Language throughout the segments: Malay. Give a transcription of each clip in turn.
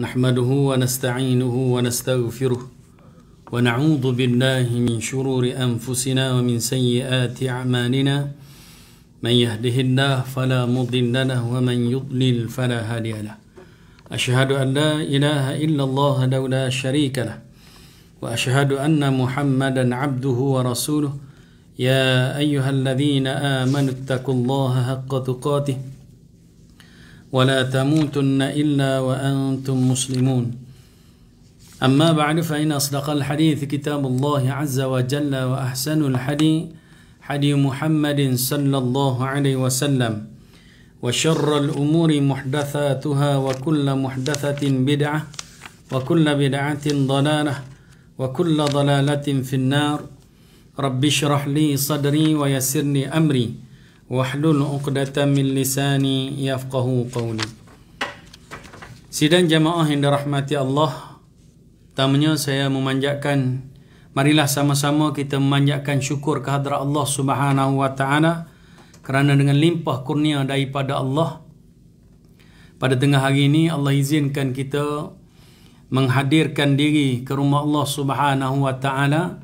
نحمده ونستعينه ونستغفره ونعوذ بالله من شرور أنفسنا ومن سيئات أعمالنا من يهده الله فلا مضل له ومن يضلل فلا هادي له أشهد أن لا إله إلا الله لولا شريك له وأشهد أن محمدا عبده ورسوله يا أيها الذين آمنوا اتقوا الله حق تقاته ولا تموتن إلا وأنتم مسلمون أما بعد فإن أصدق الحديث كتاب الله عز وجل وأحسن الحديث حدي محمد صلى الله عليه وسلم وشر الأمور محدثاتها وكل محدثة بدعة وكل بدعة ضلالة وكل ضلالة في النار رب اشرح لي صدري ويسر لي أمري Wahdul uqdatan min lisani yafqahu qawli Sidang jamaah yang dirahmati Allah Tamanya saya memanjakan. Marilah sama-sama kita memanjakan syukur kehadrat Allah subhanahu wa ta'ala Kerana dengan limpah kurnia daripada Allah Pada tengah hari ini Allah izinkan kita Menghadirkan diri ke rumah Allah subhanahu wa ta'ala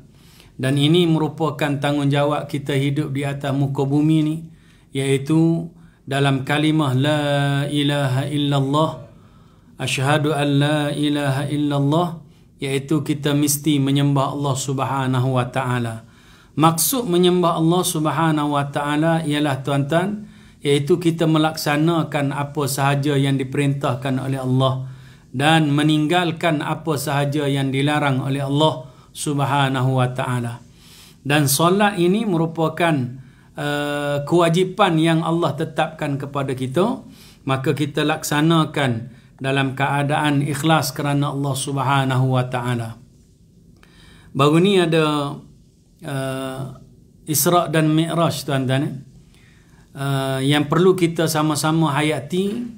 Dan ini merupakan tanggungjawab kita hidup di atas muka bumi ini yaitu dalam kalimah la ilaha illallah asyhadu an la ilaha illallah yaitu kita mesti menyembah Allah Subhanahu wa taala maksud menyembah Allah Subhanahu wa taala ialah tuan-tuan iaitu kita melaksanakan apa sahaja yang diperintahkan oleh Allah dan meninggalkan apa sahaja yang dilarang oleh Allah Subhanahu wa taala dan solat ini merupakan Eh, kewajipan yang Allah tetapkan kepada kita maka kita laksanakan dalam keadaan ikhlas kerana Allah Subhanahu wa taala. Baru ni ada uh, Isra dan Mi'raj tuan-tuan. Uh, yang perlu kita sama-sama hayati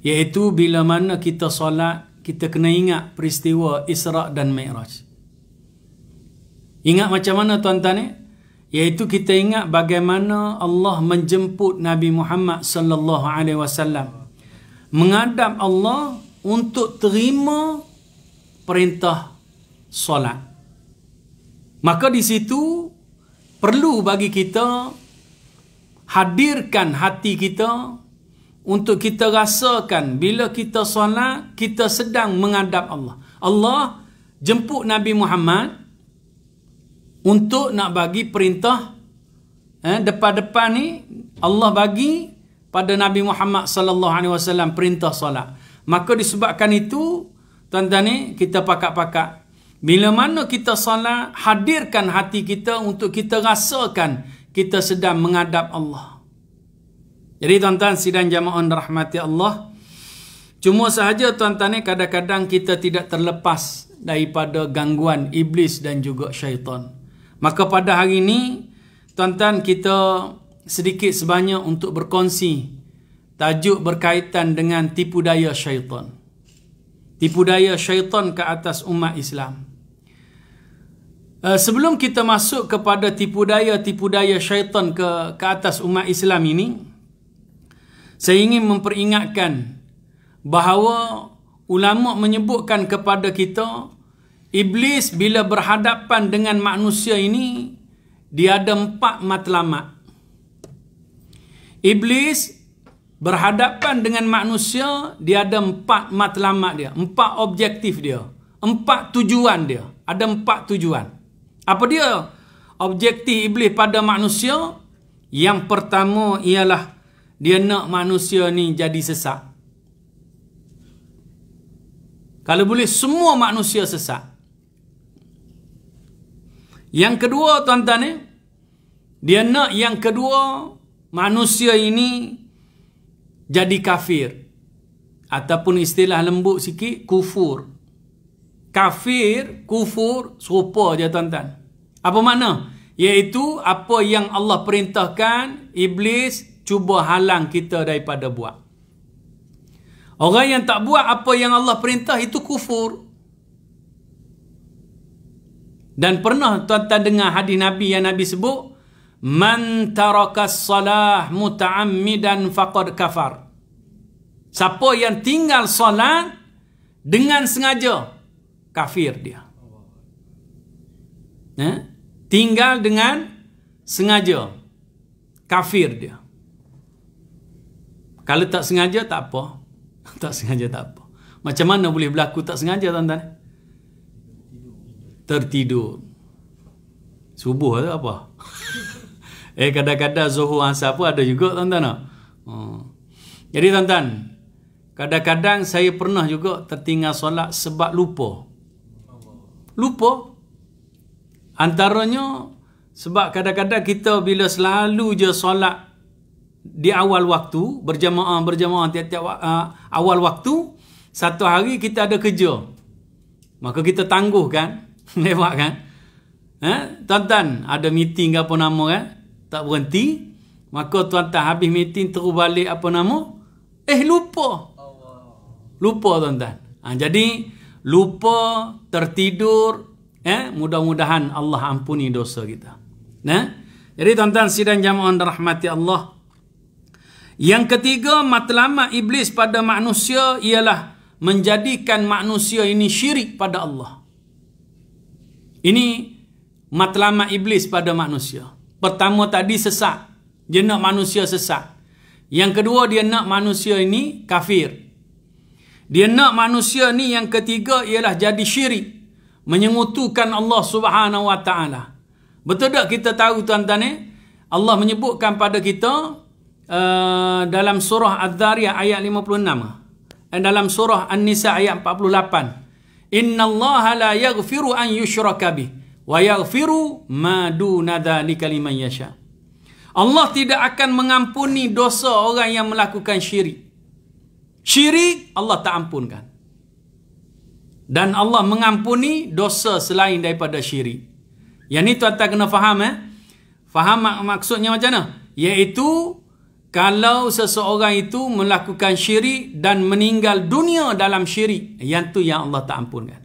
iaitu bila mana kita solat, kita kena ingat peristiwa Isra dan Mi'raj. Ingat macam mana tuan-tuan? Eh? iaitu kita ingat bagaimana Allah menjemput Nabi Muhammad sallallahu alaihi wasallam menghadap Allah untuk terima perintah solat. Maka di situ perlu bagi kita hadirkan hati kita untuk kita rasakan bila kita solat kita sedang menghadap Allah. Allah jemput Nabi Muhammad untuk nak bagi perintah eh, depan-depan eh, ni Allah bagi pada Nabi Muhammad sallallahu alaihi wasallam perintah solat. Maka disebabkan itu tuan-tuan ni kita pakak-pakak bila mana kita solat hadirkan hati kita untuk kita rasakan kita sedang menghadap Allah. Jadi tuan-tuan sidang jamaah rahmati Allah cuma sahaja tuan-tuan ni kadang-kadang kita tidak terlepas daripada gangguan iblis dan juga syaitan. Maka pada hari ini tuan-tuan kita sedikit sebanyak untuk berkongsi tajuk berkaitan dengan tipu daya syaitan. Tipu daya syaitan ke atas umat Islam. Eh, sebelum kita masuk kepada tipu daya-tipu daya syaitan ke ke atas umat Islam ini, saya ingin memperingatkan bahawa ulama menyebutkan kepada kita Iblis bila berhadapan dengan manusia ini dia ada empat matlamat. Iblis berhadapan dengan manusia dia ada empat matlamat dia, empat objektif dia, empat tujuan dia. Ada empat tujuan. Apa dia? Objektif iblis pada manusia yang pertama ialah dia nak manusia ni jadi sesat. Kalau boleh semua manusia sesat. Yang kedua tuan-tuan eh, dia nak yang kedua manusia ini jadi kafir. Ataupun istilah lembut sikit, kufur. Kafir, kufur, serupa je tuan-tuan. Apa makna? Iaitu apa yang Allah perintahkan, Iblis cuba halang kita daripada buat. Orang yang tak buat apa yang Allah perintah itu kufur. Dan pernah tuan-tuan dengar hadis Nabi yang Nabi sebut, "Man taraka as-salah muta'ammidan faqad kafar." Siapa yang tinggal salat dengan sengaja, kafir dia. Eh? Tinggal dengan sengaja, kafir dia. Kalau tak sengaja tak apa. Tak sengaja tak apa. Macam mana boleh berlaku tak sengaja tuan-tuan? tertidur. Subuh tu apa? eh kadang-kadang Zuhur Asar pun ada juga tuan-tuan. Oh. Jadi tuan-tuan, kadang-kadang saya pernah juga tertinggal solat sebab lupa. Lupa. Antaranya sebab kadang-kadang kita bila selalu je solat di awal waktu, berjamaah-berjamaah tiap-tiap uh, awal waktu, satu hari kita ada kerja. Maka kita tangguhkan. kan? Lewat kan? Eh? Tuan-tuan, ada meeting ke apa nama kan? Tak berhenti. Maka tuan-tuan habis meeting terus balik apa nama? Eh, lupa. Lupa tuan-tuan. Ha, jadi, lupa, tertidur. Eh? Mudah-mudahan Allah ampuni dosa kita. Eh? Jadi tuan-tuan sidang jamuan rahmati Allah. Yang ketiga matlamat iblis pada manusia ialah menjadikan manusia ini syirik pada Allah. Ini matlamat iblis pada manusia. Pertama tadi sesat. Dia nak manusia sesat. Yang kedua dia nak manusia ini kafir. Dia nak manusia ni yang ketiga ialah jadi syirik. Menyengutukan Allah subhanahu wa ta'ala. Betul tak kita tahu tuan-tuan eh? Allah menyebutkan pada kita uh, dalam surah Az-Zariyah ayat 56. Dan eh, dalam surah An-Nisa ayat 48. Inna Allah la yaghfiru an yushraka bih wa yaghfiru ma duna dzalika liman yasha. Allah tidak akan mengampuni dosa orang yang melakukan syirik. Syirik Allah tak ampunkan. Dan Allah mengampuni dosa selain daripada syirik. Yang ni tuan-tuan kena faham eh. Faham mak maksudnya macam mana? Iaitu kalau seseorang itu melakukan syirik dan meninggal dunia dalam syirik yang tu yang Allah tak ampunkan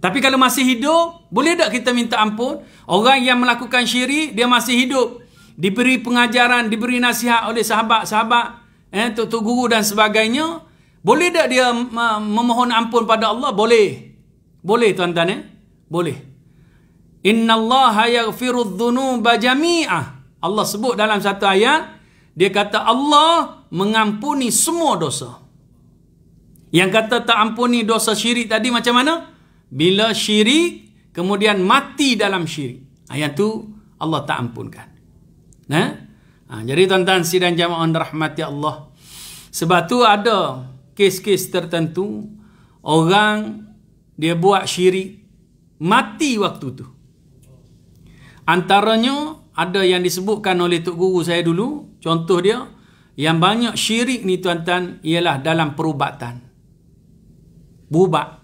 tapi kalau masih hidup boleh tak kita minta ampun orang yang melakukan syirik dia masih hidup diberi pengajaran diberi nasihat oleh sahabat-sahabat eh tok-tok guru dan sebagainya boleh tak dia memohon ampun pada Allah boleh boleh tuan-tuan eh boleh innallaha yaghfirudz dzunuba jami'ah Allah sebut dalam satu ayat dia kata Allah mengampuni semua dosa. Yang kata tak ampuni dosa syirik tadi macam mana? Bila syirik kemudian mati dalam syirik. Ayat tu Allah tak ampunkan. Nah, ha? ha, jadi tuan-tuan sidang jamaah rahmati Allah. Sebab tu ada kes-kes tertentu orang dia buat syirik mati waktu tu. Antaranya ada yang disebutkan oleh Tok Guru saya dulu. Contoh dia, yang banyak syirik ni tuan-tuan ialah dalam perubatan. Berubat.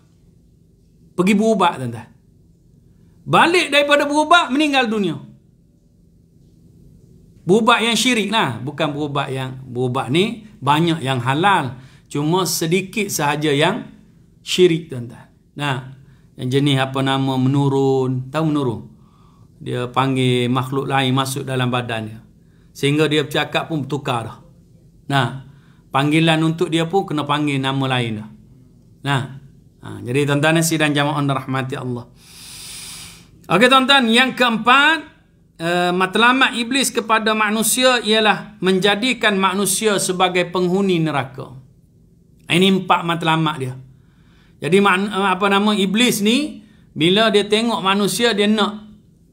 Pergi berubat tuan-tuan. Balik daripada berubat, meninggal dunia. Berubat yang syirik lah. Bukan berubat yang berubat ni. Banyak yang halal. Cuma sedikit sahaja yang syirik tuan-tuan. Nah, yang jenis apa nama menurun. Tahu menurun? dia panggil makhluk lain masuk dalam badannya sehingga dia bercakap pun bertukar dah nah panggilan untuk dia pun kena panggil nama lain dah nah ha, jadi tuan-tuan dan jemaah rahmati Allah okey tuan-tuan yang keempat uh, matlamat iblis kepada manusia ialah menjadikan manusia sebagai penghuni neraka ini empat matlamat dia jadi apa nama iblis ni bila dia tengok manusia dia nak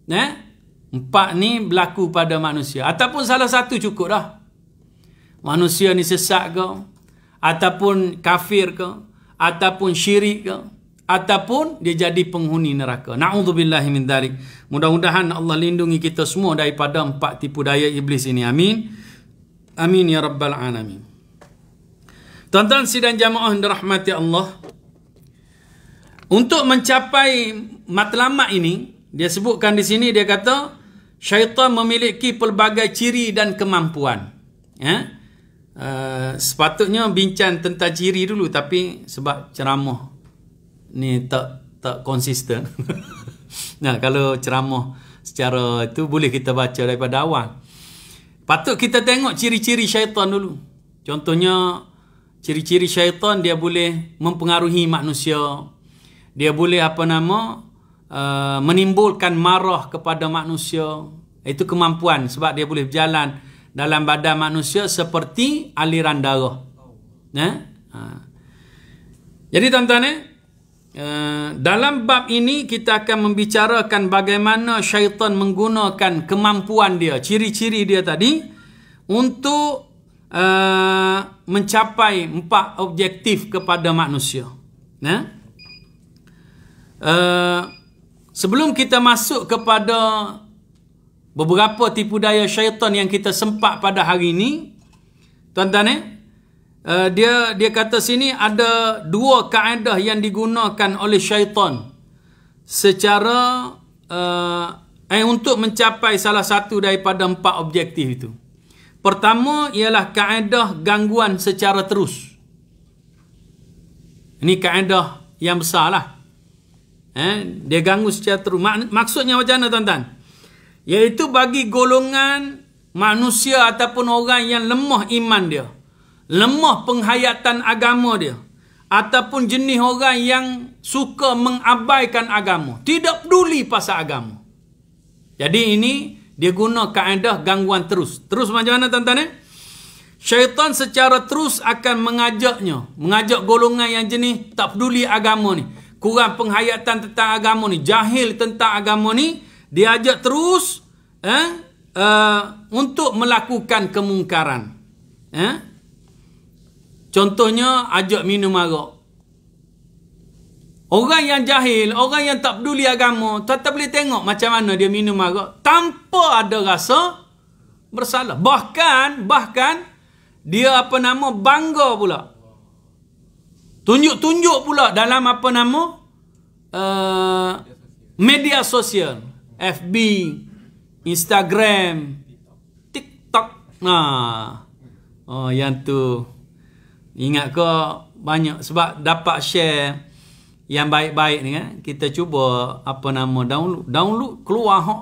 Ya? Empat ni berlaku pada manusia. Ataupun salah satu cukup dah. Manusia ni sesat ke? Ataupun kafir ke? Ataupun syirik ke? Ataupun dia jadi penghuni neraka. Na'udzubillahimindarik. Mudah-mudahan Allah lindungi kita semua daripada empat tipu daya iblis ini. Amin. Amin ya Rabbal Alamin. Tuan-tuan sidang jamaah yang dirahmati Allah. Untuk mencapai matlamat ini, dia sebutkan di sini dia kata syaitan memiliki pelbagai ciri dan kemampuan. Ya. Uh, sepatutnya bincang tentang ciri dulu tapi sebab ceramah ni tak tak konsisten. nah, kalau ceramah secara itu boleh kita baca daripada awal. Patut kita tengok ciri-ciri syaitan dulu. Contohnya ciri-ciri syaitan dia boleh mempengaruhi manusia. Dia boleh apa nama? uh, menimbulkan marah kepada manusia itu kemampuan sebab dia boleh berjalan dalam badan manusia seperti aliran darah ya eh? ha. jadi tuan-tuan eh Uh, dalam bab ini kita akan membicarakan bagaimana syaitan menggunakan kemampuan dia, ciri-ciri dia tadi untuk uh, mencapai empat objektif kepada manusia. Nah, ya? uh, Sebelum kita masuk kepada beberapa tipu daya syaitan yang kita sempat pada hari ini, tuan-tuan eh, eh, dia dia kata sini ada dua kaedah yang digunakan oleh syaitan secara eh, eh untuk mencapai salah satu daripada empat objektif itu. Pertama ialah kaedah gangguan secara terus. Ini kaedah yang besarlah. Eh, dia ganggu secara terus. Mak, maksudnya macam mana tuan-tuan? Iaitu bagi golongan manusia ataupun orang yang lemah iman dia. Lemah penghayatan agama dia. Ataupun jenis orang yang suka mengabaikan agama. Tidak peduli pasal agama. Jadi ini dia guna kaedah gangguan terus. Terus macam mana tuan-tuan eh? Syaitan secara terus akan mengajaknya. Mengajak golongan yang jenis tak peduli agama ni kurang penghayatan tentang agama ni, jahil tentang agama ni, diajak terus eh, uh, untuk melakukan kemungkaran. Eh? Contohnya, ajak minum arak. Orang yang jahil, orang yang tak peduli agama, tetap boleh tengok macam mana dia minum arak tanpa ada rasa bersalah. Bahkan, bahkan dia apa nama bangga pula. Tunjuk-tunjuk pula dalam apa nama? Uh, media sosial. FB, Instagram, TikTok. Nah. Ha. Oh, yang tu. Ingat ke banyak sebab dapat share yang baik-baik ni kan. Kita cuba apa nama download. Download keluar hok.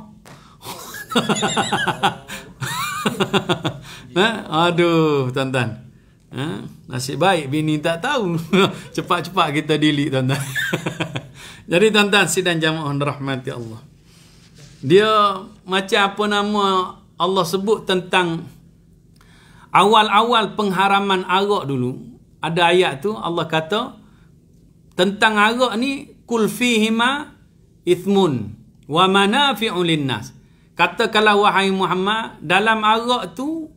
ha? Aduh, tuan-tuan. Ha? Nasib baik bini tak tahu. Cepat-cepat kita delete tuan-tuan. Jadi tuan-tuan sidang jamaah rahmati Allah. Dia macam apa nama Allah sebut tentang awal-awal pengharaman arak dulu. Ada ayat tu Allah kata tentang arak ni kul fihi ma ithmun wa manafi'un linnas. Katakanlah wahai Muhammad dalam arak tu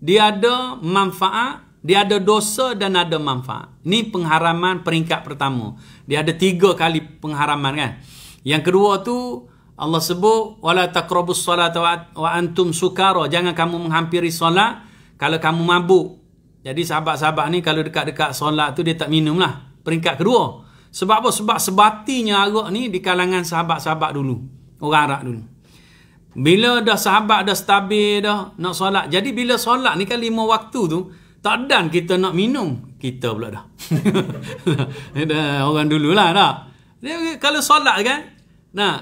dia ada manfaat dia ada dosa dan ada manfaat. Ni pengharaman peringkat pertama. Dia ada tiga kali pengharaman kan. Yang kedua tu Allah sebut wala taqrabus salata wa antum sukara. Jangan kamu menghampiri solat kalau kamu mabuk. Jadi sahabat-sahabat ni kalau dekat-dekat solat tu dia tak minum lah. Peringkat kedua. Sebab apa? Sebab sebatinya arak ni di kalangan sahabat-sahabat dulu. Orang Arab dulu. Bila dah sahabat dah stabil dah nak solat. Jadi bila solat ni kan lima waktu tu. Tak dan kita nak minum Kita pula dah Orang lah, tak Dia, Kalau solat kan Nah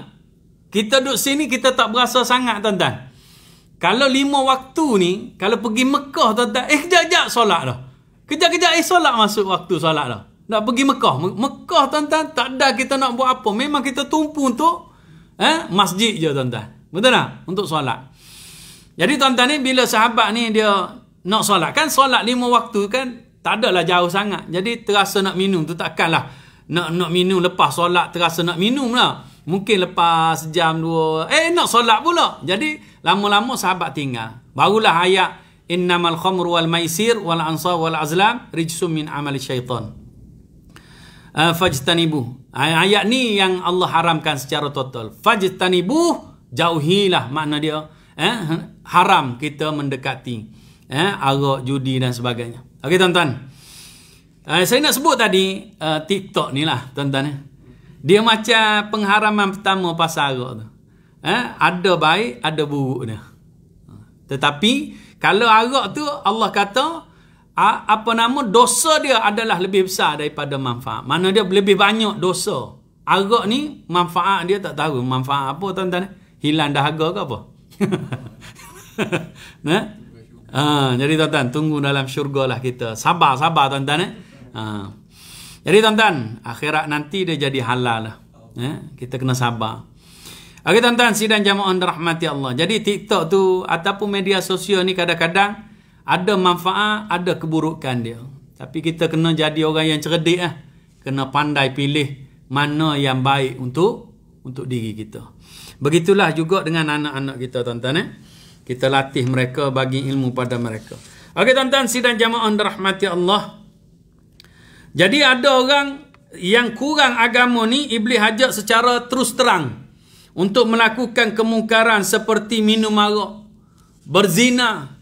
Kita duduk sini kita tak berasa sangat tuan-tuan Kalau lima waktu ni Kalau pergi Mekah tuan-tuan Eh kejap-kejap solat lah. Kejap-kejap eh solat masuk waktu solat lah. Nak pergi Mekah Mekah tuan-tuan tak ada kita nak buat apa Memang kita tumpu untuk eh, Masjid je tuan-tuan Betul tak? Untuk solat jadi tuan-tuan ni bila sahabat ni dia nak solat kan solat lima waktu kan tak adalah jauh sangat jadi terasa nak minum tu takkanlah nak nak minum lepas solat terasa nak minum lah mungkin lepas jam dua eh nak solat pula jadi lama-lama sahabat tinggal barulah ayat innamal khamru wal maisir wal ansar wal azlam rijsum min amali syaitan uh, fajtanibu ayat ni yang Allah haramkan secara total fajtanibu jauhilah makna dia eh haram kita mendekati eh, arak judi dan sebagainya. Okey tuan-tuan. Uh, saya nak sebut tadi uh, TikTok ni lah tuan-tuan. Eh. Dia macam pengharaman pertama pasal arak tu. Eh, ada baik, ada buruk dia. Tetapi kalau arak tu Allah kata apa nama dosa dia adalah lebih besar daripada manfaat. Mana dia lebih banyak dosa. Arak ni manfaat dia tak tahu manfaat apa tuan-tuan. Eh? Hilang dahaga ke apa? nah. Ha, jadi tuan-tuan, tunggu dalam syurga lah kita. Sabar-sabar tuan-tuan. Eh? Ha. Jadi tuan-tuan, akhirat nanti dia jadi halal lah. Eh? Kita kena sabar. Okey tuan-tuan, sidang jamaah rahmati Allah. Jadi TikTok tu ataupun media sosial ni kadang-kadang ada manfaat, ada keburukan dia. Tapi kita kena jadi orang yang cerdik lah. Kena pandai pilih mana yang baik untuk untuk diri kita. Begitulah juga dengan anak-anak kita tuan-tuan. Eh? kita latih mereka bagi ilmu pada mereka okey tuan-tuan sidang jemaah dirahmati Allah jadi ada orang yang kurang agama ni iblis hajak secara terus terang untuk melakukan kemungkaran seperti minum marak berzina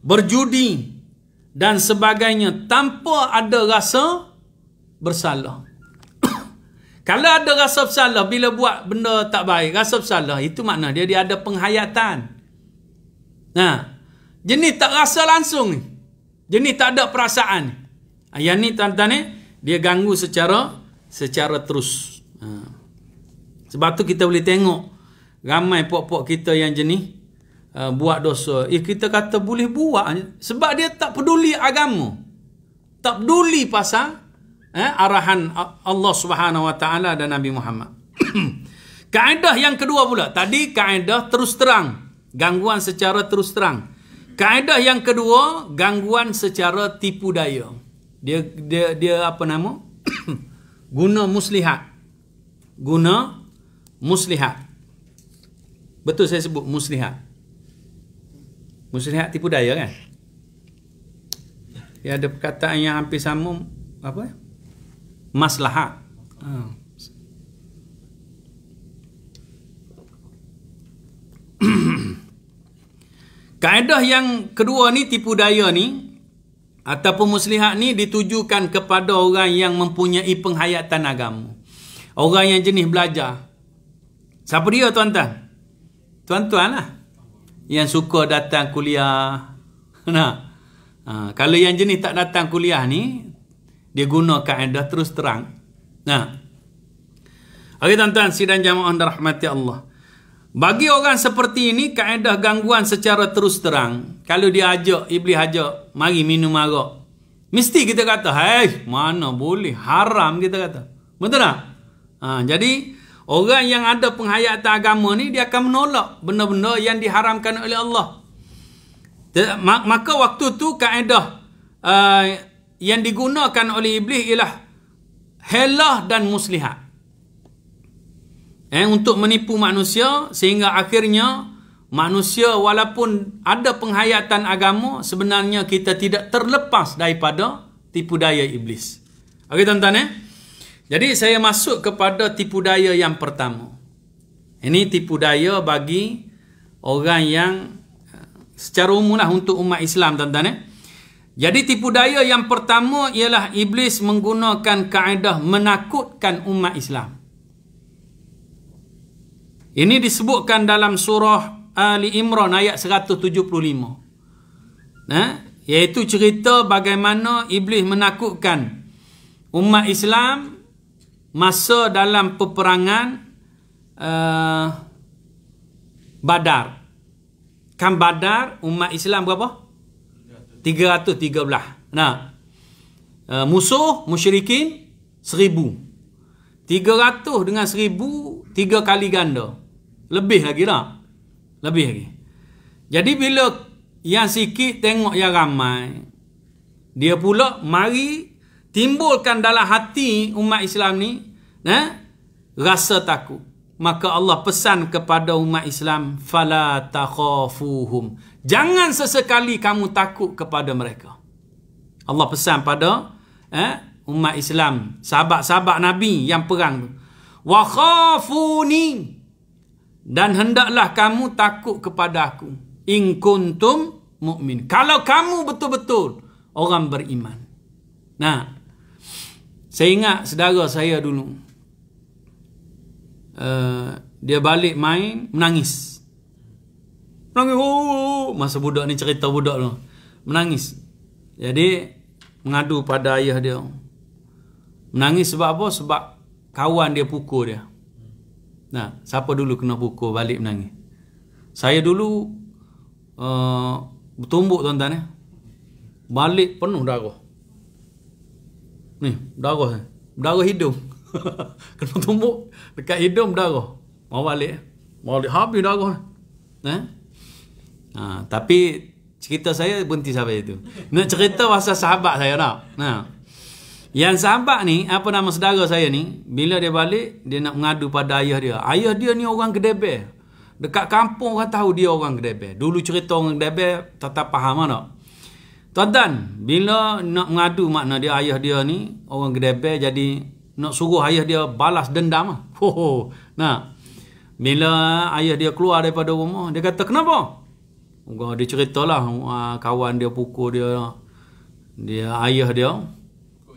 berjudi dan sebagainya tanpa ada rasa bersalah kalau ada rasa bersalah bila buat benda tak baik rasa bersalah itu makna dia dia ada penghayatan Nah, ha. Jenis tak rasa langsung ni. Jenis tak ada perasaan ni. Ha, yang ni tuan-tuan ni, dia ganggu secara secara terus. Ha. Sebab tu kita boleh tengok ramai pok-pok kita yang jenis uh, buat dosa. Eh, kita kata boleh buat. Sebab dia tak peduli agama. Tak peduli pasal eh, arahan Allah Subhanahu Wa Taala dan Nabi Muhammad. kaedah yang kedua pula. Tadi kaedah terus terang. Gangguan secara terus terang. Kaedah yang kedua, gangguan secara tipu daya. Dia dia dia apa nama? guna muslihat. Guna muslihat. Betul saya sebut muslihat. Muslihat tipu daya kan? Ya ada perkataan yang hampir sama apa? Maslahat. Hmm. Kaedah yang kedua ni tipu daya ni ataupun muslihat ni ditujukan kepada orang yang mempunyai penghayatan agama. Orang yang jenis belajar. Siapa dia tuan-tuan? Tuan-tuanlah. Yang suka datang kuliah. Nah. Ha, kalau yang jenis tak datang kuliah ni dia guna kaedah terus terang. Nah. Okey tuan-tuan sidang jemaah dirahmati Allah. Bagi orang seperti ini kaedah gangguan secara terus terang. Kalau dia ajak, iblis ajak, mari minum arak. Mesti kita kata, "Hei, mana boleh? Haram kita kata." Betul tak? Ha, jadi orang yang ada penghayatan agama ni dia akan menolak benda-benda yang diharamkan oleh Allah. Maka waktu tu kaedah uh, yang digunakan oleh iblis ialah helah dan muslihat eh, untuk menipu manusia sehingga akhirnya manusia walaupun ada penghayatan agama sebenarnya kita tidak terlepas daripada tipu daya iblis. Okey tuan-tuan eh. Jadi saya masuk kepada tipu daya yang pertama. Ini tipu daya bagi orang yang eh, secara umumlah untuk umat Islam tuan-tuan eh. Jadi tipu daya yang pertama ialah iblis menggunakan kaedah menakutkan umat Islam. Ini disebutkan dalam surah Ali Imran ayat 175. Nah, iaitu cerita bagaimana iblis menakutkan umat Islam masa dalam peperangan uh, Badar. Kan Badar umat Islam berapa? 313. Nah. Uh, musuh musyrikin 1000. 300 dengan 1000 tiga kali ganda. Lebih lagi lah. Lebih lagi. Jadi bila yang sikit tengok yang ramai, dia pula mari timbulkan dalam hati umat Islam ni eh, rasa takut. Maka Allah pesan kepada umat Islam, "Fala takhafuhum." Jangan sesekali kamu takut kepada mereka. Allah pesan pada eh, umat Islam, sahabat-sahabat Nabi yang perang tu dan hendaklah kamu takut kepada aku in kuntum mukmin kalau kamu betul-betul orang beriman nah saya ingat saudara saya dulu uh, dia balik main menangis menangis oh, oh, oh, masa budak ni cerita budak tu menangis jadi mengadu pada ayah dia menangis sebab apa sebab kawan dia pukul dia Nah, siapa dulu kena pukul balik menangis? Saya dulu uh, bertumbuk tuan-tuan Eh? Balik penuh darah. Ni, darah eh? Darah hidung. kena tumbuk dekat hidung darah. Mau balik. Eh. Balik habis darah. Eh. eh? Nah, tapi cerita saya berhenti sampai itu. Nak cerita pasal sahabat saya nak. Nah. Yang sahabat ni, apa nama saudara saya ni, bila dia balik, dia nak mengadu pada ayah dia. Ayah dia ni orang Kedebe. Dekat kampung orang tahu dia orang Kedebe. Dulu cerita orang Kedebe, tak, tak faham mana. Tuan-tuan, bila nak mengadu makna dia ayah dia ni, orang Kedebe jadi nak suruh ayah dia balas dendam. Ah. Ho, ho. Nah, bila ayah dia keluar daripada rumah, dia kata, kenapa? Dia ceritalah ah, kawan dia pukul dia. Dia ayah dia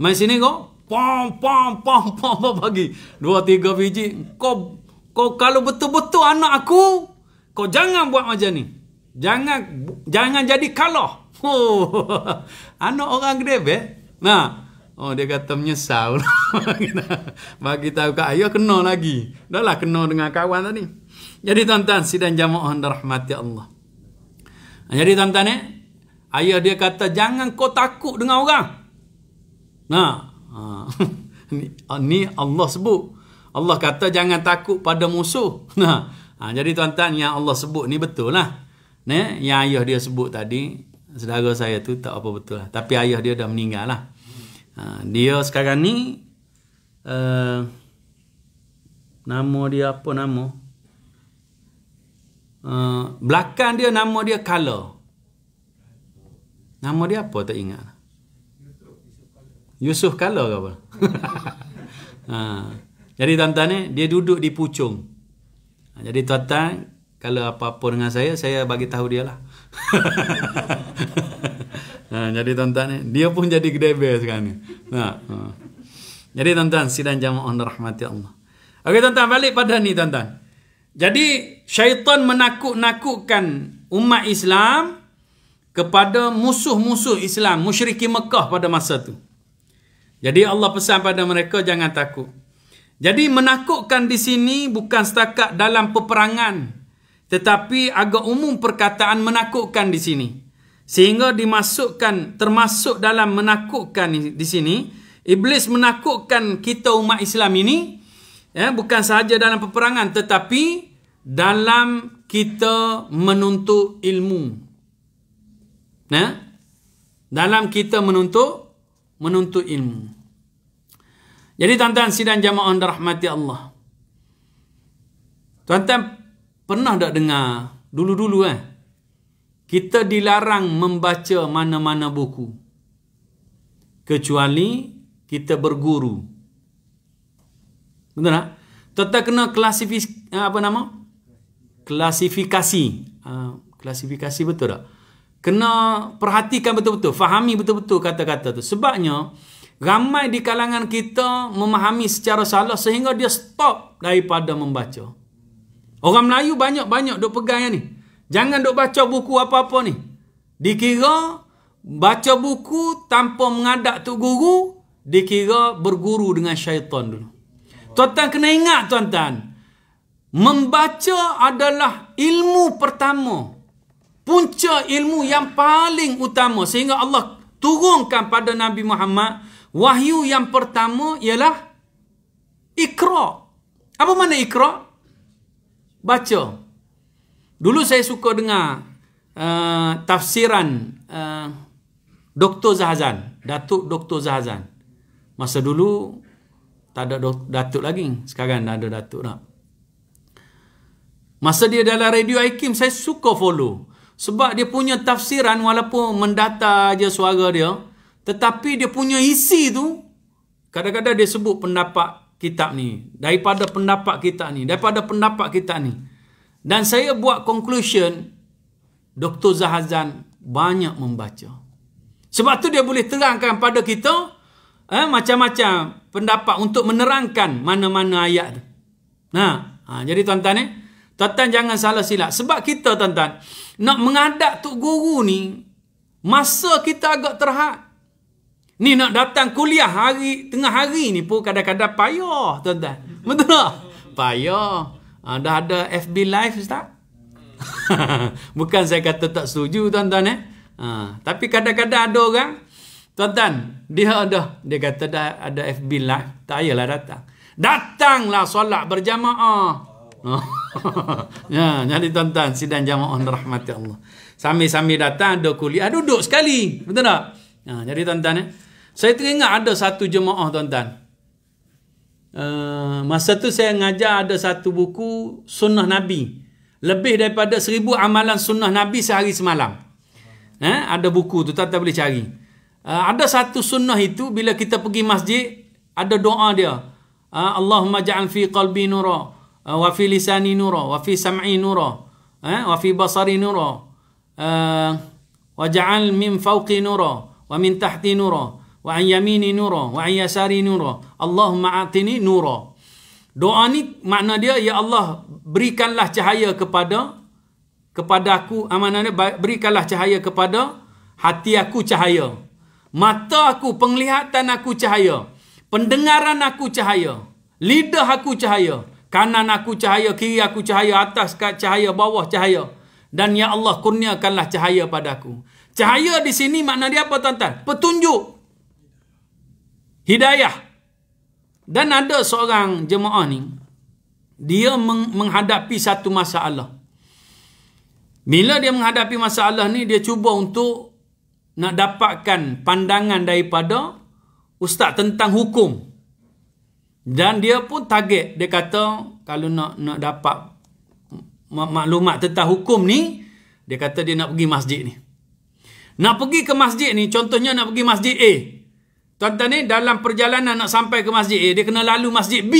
main sini kau pom pom pom pom bagi dua tiga biji kau kau kalau betul-betul anak aku kau jangan buat macam ni jangan jangan jadi kalah oh, anak orang gede be eh? nah Oh dia kata menyesal Bagi tahu ke, ayah kena lagi Dah lah kena dengan kawan tadi Jadi tuan-tuan sidang jamaah anda rahmati Allah Jadi tuan-tuan eh Ayah dia kata jangan kau takut dengan orang Nah, ha. ni Allah sebut. Allah kata jangan takut pada musuh. Nah, ha. jadi tuan-tuan yang Allah sebut ni betul lah. Ni yang ayah dia sebut tadi, saudara saya tu tak apa betul lah. Tapi ayah dia dah meninggal lah. Ha. dia sekarang ni uh, nama dia apa nama? Uh, belakang dia nama dia Kala. Nama dia apa tak ingat. Lah. Yusuf kalah ke apa? ha. Jadi tuan-tuan ni, eh, dia duduk di pucung. Ha, jadi tuan-tuan, kalau apa-apa dengan saya, saya bagi tahu dia lah. ha. jadi tuan-tuan ni, eh, dia pun jadi gedebe sekarang ni. Ha. ha. Jadi tuan-tuan, sidang jamaah rahmati Allah. Okey tuan-tuan, balik pada ni tuan-tuan. Jadi syaitan menakut-nakutkan umat Islam kepada musuh-musuh Islam, musyriki Mekah pada masa itu. Jadi Allah pesan pada mereka jangan takut. Jadi menakutkan di sini bukan setakat dalam peperangan tetapi agak umum perkataan menakutkan di sini. Sehingga dimasukkan termasuk dalam menakutkan di sini, iblis menakutkan kita umat Islam ini ya bukan sahaja dalam peperangan tetapi dalam kita menuntut ilmu. Ya? Dalam kita menuntut menuntut ilmu. Jadi tuan-tuan sidang jamaah dirahmati Allah. Tuan-tuan pernah tak dengar dulu-dulu eh? Kita dilarang membaca mana-mana buku. Kecuali kita berguru. Betul tak? tuan kena klasifikasi apa nama? Klasifikasi. Ah, klasifikasi betul tak? Kena perhatikan betul-betul. Fahami betul-betul kata-kata tu. Sebabnya... Ramai di kalangan kita memahami secara salah sehingga dia stop daripada membaca. Orang Melayu banyak-banyak duk pegang ni. Jangan duk baca buku apa-apa ni. Dikira baca buku tanpa mengadap tu guru, dikira berguru dengan syaitan dulu. Tuan-tuan kena ingat tuan-tuan. Membaca adalah ilmu pertama. Punca ilmu yang paling utama. Sehingga Allah turunkan pada Nabi Muhammad. Wahyu yang pertama ialah Ikhra. Apa mana ikhra? Baca. Dulu saya suka dengar uh, tafsiran uh, Dr. Zahazan. Datuk Doktor Zahazan. Masa dulu tak ada datuk lagi. Sekarang dah ada datuk dah. Masa dia dalam radio Aikim, saya suka follow. Sebab dia punya tafsiran walaupun mendata je suara dia. Tetapi dia punya isi tu kadang-kadang dia sebut pendapat kitab ni, daripada pendapat kitab ni, daripada pendapat kitab ni. Dan saya buat conclusion Dr. Zahazan banyak membaca. Sebab tu dia boleh terangkan pada kita eh, macam-macam pendapat untuk menerangkan mana-mana ayat tu. Nah, ha, jadi tuan-tuan eh, tuan-tuan jangan salah silap. Sebab kita tuan-tuan nak mengadap tok guru ni masa kita agak terhad Ni nak datang kuliah hari tengah hari ni pun kadang-kadang payah, tuan-tuan. Hmm. Betul tak? Payah. Ha, dah ada FB Live, Ustaz? Bukan saya kata tak setuju, tuan-tuan. Eh? Ha, tapi kadang-kadang ada orang, tuan-tuan, dia ada. Dia kata dah ada FB Live, tak payahlah datang. Datanglah solat berjamaah. Oh. ya, jadi tuan-tuan, sidang jamaah rahmat Allah. Sambil-sambil datang, ada kuliah, duduk sekali. Betul tak? Ha, jadi tuan-tuan eh. Saya teringat ada satu jemaah tuan-tuan. Uh, masa tu saya ngajar ada satu buku Sunnah Nabi. Lebih daripada seribu amalan sunnah Nabi sehari semalam. Eh, ada buku tu tuan-tuan boleh cari. Uh, ada satu sunnah itu bila kita pergi masjid ada doa dia. Uh, Allahumma ja'al fi qalbi nura wa fi lisani nura wa fi sam'i nura eh, wa fi basari nura uh, wa ja'al min fawqi nura wa min tahti nura wa an yamini nura wa an yasari nura Allahumma atini nura doa ni makna dia ya Allah berikanlah cahaya kepada kepadaku amanahnya berikanlah cahaya kepada hati aku cahaya mata aku penglihatan aku cahaya pendengaran aku cahaya lidah aku cahaya kanan aku cahaya kiri aku cahaya atas cahaya bawah cahaya dan ya Allah kurniakanlah cahaya padaku Cahaya di sini makna dia apa tuan-tuan? Petunjuk. Hidayah. Dan ada seorang jemaah ni. Dia menghadapi satu masalah. Bila dia menghadapi masalah ni, dia cuba untuk nak dapatkan pandangan daripada ustaz tentang hukum. Dan dia pun target. Dia kata, kalau nak nak dapat maklumat tentang hukum ni, dia kata dia nak pergi masjid ni. Nak pergi ke masjid ni, contohnya nak pergi masjid A. Tuan-tuan ni, dalam perjalanan nak sampai ke masjid A, dia kena lalu masjid B.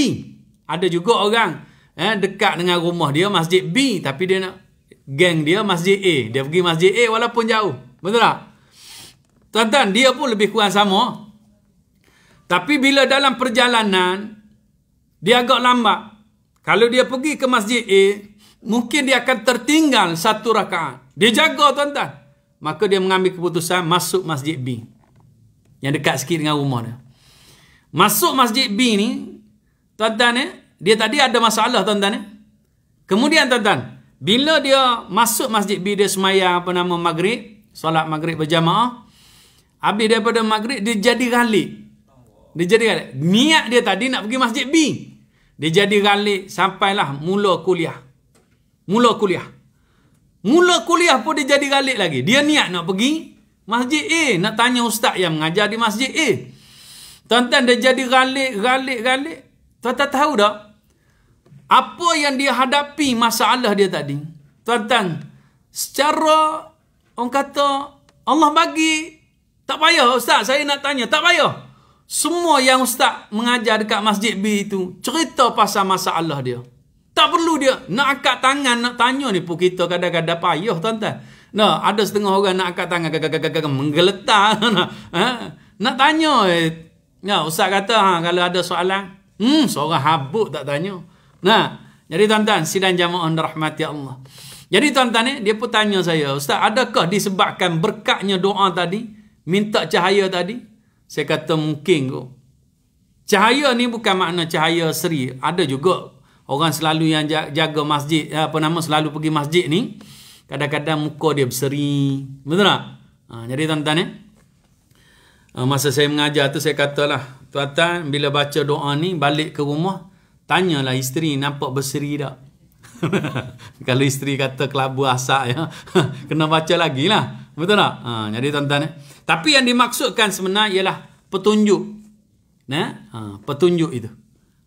Ada juga orang eh, dekat dengan rumah dia masjid B, tapi dia nak geng dia masjid A. Dia pergi masjid A walaupun jauh. Betul tak? Tuan-tuan, dia pun lebih kurang sama. Tapi bila dalam perjalanan, dia agak lambat. Kalau dia pergi ke masjid A, mungkin dia akan tertinggal satu rakaat. Dia jaga tuan-tuan. Maka dia mengambil keputusan masuk Masjid B. Yang dekat sikit dengan rumah dia. Masuk Masjid B ni, tuan-tuan eh, dia tadi ada masalah tuan-tuan eh. Kemudian tuan-tuan, bila dia masuk Masjid B, dia semayang apa nama Maghrib, solat Maghrib berjamaah. Habis daripada Maghrib, dia jadi ralik. Dia jadi ralik. Niat dia tadi nak pergi Masjid B. Dia jadi ralik sampailah mula kuliah. Mula kuliah. Mula kuliah pun dia jadi galik lagi. Dia niat nak pergi masjid A. Eh, nak tanya ustaz yang mengajar di masjid A. Eh, tuan-tuan dia jadi galik, galik, galik. Tuan-tuan tahu tak? Apa yang dia hadapi masalah dia tadi? Tuan-tuan, secara orang kata Allah bagi. Tak payah ustaz, saya nak tanya. Tak payah. Semua yang ustaz mengajar dekat masjid B itu cerita pasal masalah dia. Tak perlu dia nak angkat tangan nak tanya ni pun kita kadang-kadang payah tuan-tuan. Nah, ada setengah orang nak angkat tangan gagak-gagak menggeletar. Nah, ha? nak tanya eh. Nah, ustaz kata ha, kalau ada soalan, hmm, seorang habuk tak tanya. Nah, jadi tuan-tuan, sidang jamaah rahmati Allah. Jadi tuan-tuan ni, eh, dia pun tanya saya, Ustaz, adakah disebabkan berkatnya doa tadi, minta cahaya tadi? Saya kata mungkin kot. Cahaya ni bukan makna cahaya seri. Ada juga orang selalu yang jaga masjid eh, apa nama selalu pergi masjid ni kadang-kadang muka dia berseri betul tak ha, jadi tuan-tuan eh ha, masa saya mengajar tu saya katalah tuan-tuan bila baca doa ni balik ke rumah tanyalah isteri nampak berseri tak kalau isteri kata kelabu asak ya kena baca lagi lah betul tak ha, jadi tuan-tuan eh tapi yang dimaksudkan sebenarnya ialah petunjuk Nah, ha, petunjuk itu.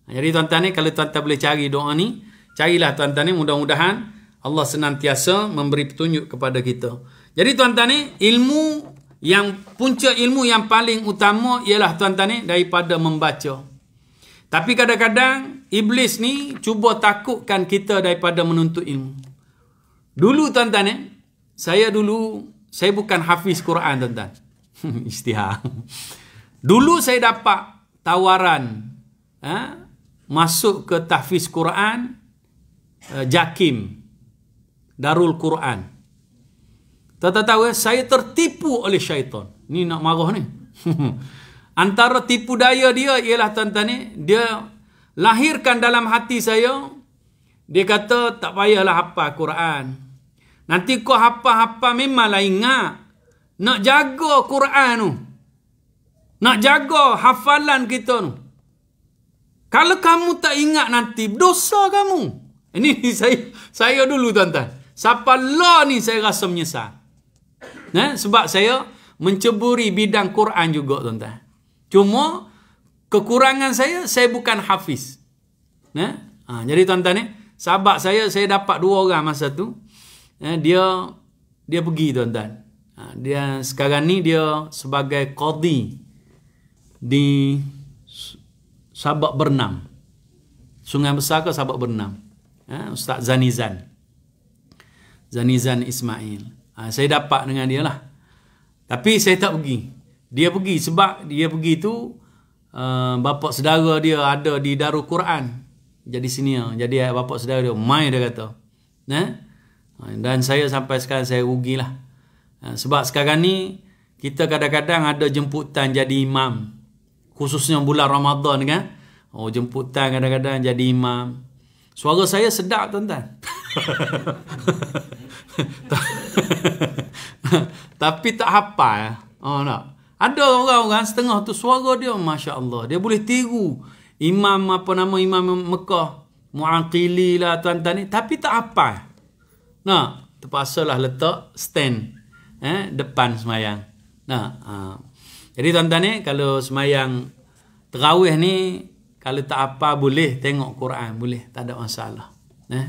Jadi tuan-tuan ni kalau tuan-tuan boleh cari doa ni, carilah tuan-tuan ni mudah-mudahan Allah senantiasa memberi petunjuk kepada kita. Jadi tuan-tuan ni ilmu yang punca ilmu yang paling utama ialah tuan-tuan ni daripada membaca. Tapi kadang-kadang iblis ni cuba takutkan kita daripada menuntut ilmu. Dulu tuan-tuan ni, saya dulu saya bukan hafiz Quran tuan-tuan. Istihar. Dulu saya dapat tawaran ha? masuk ke tahfiz Quran uh, Jakim Darul Quran. Tata tahu ya, saya tertipu oleh syaitan. Ni nak marah ni. Antara tipu daya dia ialah tuan-tuan ni, dia lahirkan dalam hati saya, dia kata tak payahlah hafal Quran. Nanti kau hafal-hafal memanglah ingat. Nak jaga Quran tu. Nak jaga hafalan kita tu. Kalau kamu tak ingat nanti dosa kamu. Ini saya saya dulu tuan-tuan. Siapa law ni saya rasa menyesal. Nah, sebab saya menceburi bidang Quran juga tuan-tuan. Cuma kekurangan saya saya bukan hafiz. Nah, ha, jadi tuan-tuan ni eh, sahabat saya saya dapat dua orang masa tu. Nah, eh, dia dia pergi tuan-tuan. Ha, dia sekarang ni dia sebagai qadi di Sabak Bernam. Sungai besar ke Sabak Bernam? Ha? Ustaz Zanizan. Zanizan Ismail. Ha, saya dapat dengan dia lah. Tapi saya tak pergi. Dia pergi sebab dia pergi tu uh, bapak saudara dia ada di Darul Quran. Jadi sini lah. Jadi bapak saudara dia main dia kata. Ha? ha? Dan saya sampai sekarang saya rugilah. Ha, sebab sekarang ni kita kadang-kadang ada jemputan jadi imam khususnya bulan Ramadan kan. Oh jemputan kadang-kadang jadi imam. Suara saya sedap tuan-tuan. Tapi tak apa ya. Eh. Oh nak. Ada orang-orang setengah tu suara dia masya-Allah. Dia boleh tiru imam apa nama imam Mekah Mu'aqili lah tuan-tuan ni Tapi tak apa Nah, terpaksa lah letak stand eh, Depan semayang Nah, uh. Jadi tuan-tuan ni eh, kalau semayang terawih ni kalau tak apa boleh tengok Quran boleh tak ada masalah. Eh?